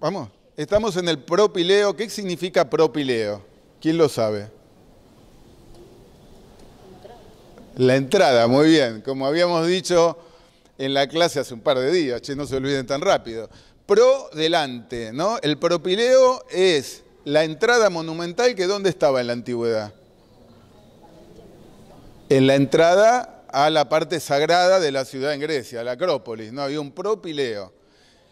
Vamos, estamos en el propileo. ¿Qué significa propileo? ¿Quién lo sabe? La entrada, muy bien. Como habíamos dicho en la clase hace un par de días, che, no se olviden tan rápido. Pro delante, ¿no? El propileo es la entrada monumental que dónde estaba en la antigüedad. En la entrada a la parte sagrada de la ciudad en Grecia, la Acrópolis, ¿no? Había un propileo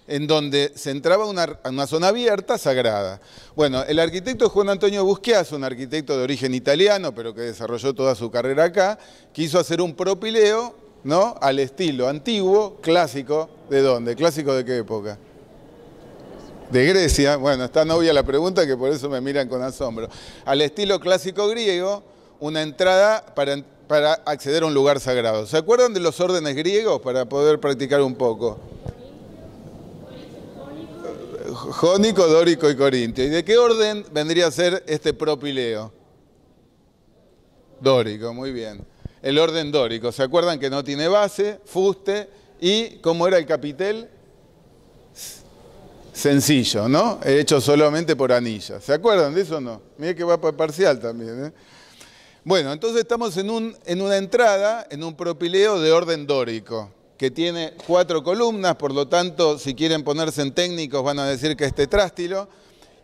en donde se entraba una, zona abierta, sagrada. Bueno, el arquitecto Juan Antonio busqueas un arquitecto de origen italiano, pero que desarrolló toda su carrera acá, quiso hacer un propileo ¿no? al estilo antiguo, clásico, ¿de dónde? ¿Clásico de qué época? De Grecia, bueno, está novia la pregunta que por eso me miran con asombro. Al estilo clásico griego, una entrada para acceder a un lugar sagrado. ¿Se acuerdan de los órdenes griegos para poder practicar un poco? jónico, dórico y corintio. ¿Y de qué orden vendría a ser este propileo? Dórico, muy bien. El orden dórico. ¿Se acuerdan que no tiene base, fuste y cómo era el capitel? Sencillo, ¿no? Hecho solamente por anillas. ¿Se acuerdan de eso o no? Mire que va para parcial también. ¿eh? Bueno, entonces estamos en, un, en una entrada, en un propileo de orden dórico que tiene cuatro columnas, por lo tanto, si quieren ponerse en técnicos van a decir que es trástilo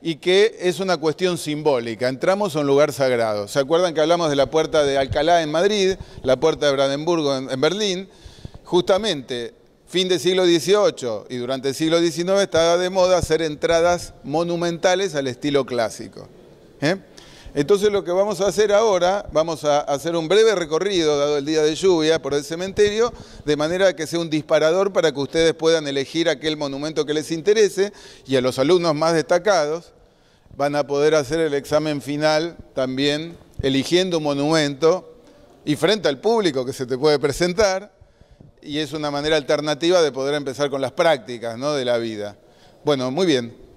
y que es una cuestión simbólica. Entramos a un lugar sagrado. ¿Se acuerdan que hablamos de la puerta de Alcalá en Madrid, la puerta de Brandenburgo en, Berlín? Justamente, fin del siglo XVIII y durante el siglo XIX estaba de moda hacer entradas monumentales al estilo clásico. ¿Eh? Entonces lo que vamos a hacer ahora, vamos a hacer un breve recorrido, dado el día de lluvia, por el cementerio, de manera que sea un disparador para que ustedes puedan elegir aquel monumento que les interese y a los alumnos más destacados van a poder hacer el examen final también eligiendo un monumento y frente al público que se te puede presentar y es una manera alternativa de poder empezar con las prácticas ¿no? de la vida. Bueno, muy bien.